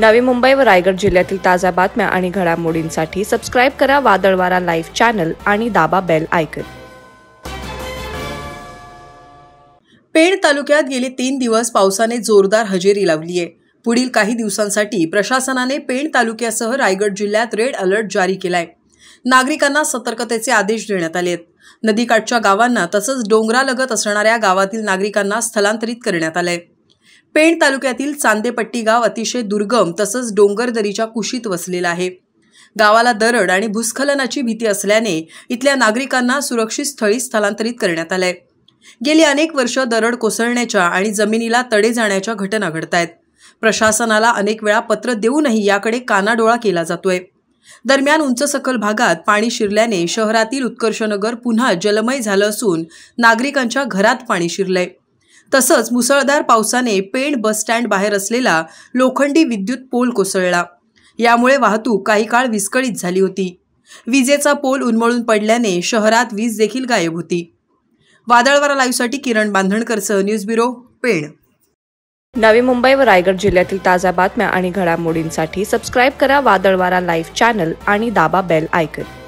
नवी मुंबई व रायगड जिल्ह्यातील ताज्या बातम्या आणि घडामोडींसाठी सबस्क्राईब करा वादळवारा लाईव्ह चॅनल आणि दाबा बेल आयकन पेण तालुक्यात गेले तीन दिवस पावसाने जोरदार हजेरी लावली आहे पुढील काही दिवसांसाठी प्रशासनाने पेण तालुक्यासह रायगड जिल्ह्यात रेड अलर्ट जारी केलाय नागरिकांना सतर्कतेचे आदेश देण्यात आले आहेत नदीकाठच्या गावांना तसंच डोंगरालगत असणाऱ्या गावातील नागरिकांना स्थलांतरित करण्यात आलंय पेण तालुक्यातील चांदेपट्टी गाव अतिशय दुर्गम तसंच डोंगरदरीच्या कुशीत वसलेला आहे गावाला दरड आणि भूस्खलनाची भीती असल्याने इथल्या नागरिकांना सुरक्षित स्थळी स्थलांतरित करण्यात आलंय गेली अनेक वर्ष दरड कोसळण्याच्या आणि जमिनीला तडे जाण्याच्या घटना घडत आहेत प्रशासनाला अनेक वेळा पत्र देऊनही याकडे कानाडोळा केला जातोय दरम्यान उंच सखल भागात पाणी शिरल्याने शहरातील उत्कर्षनगर पुन्हा जलमय झालं असून नागरिकांच्या घरात पाणी शिरलंय तसंच मुसळधार पावसाने पेण बसस्टँड बाहेर असलेला लोखंडी विद्युत पोल कोसळला यामुळे वाहतूक काही काळ विस्कळीत झाली होती विजेचा पोल उन्मळून पडल्याने शहरात वीज देखील गायब होती वादळवारा लाईव्हसाठी किरण बांधणकरसह न्यूज ब्युरो पेण नवी मुंबई व रायगड जिल्ह्यातील ताज्या बातम्या आणि घडामोडींसाठी सबस्क्राईब करा वादळवारा लाईव्ह चॅनल आणि दाबा बेल आयकन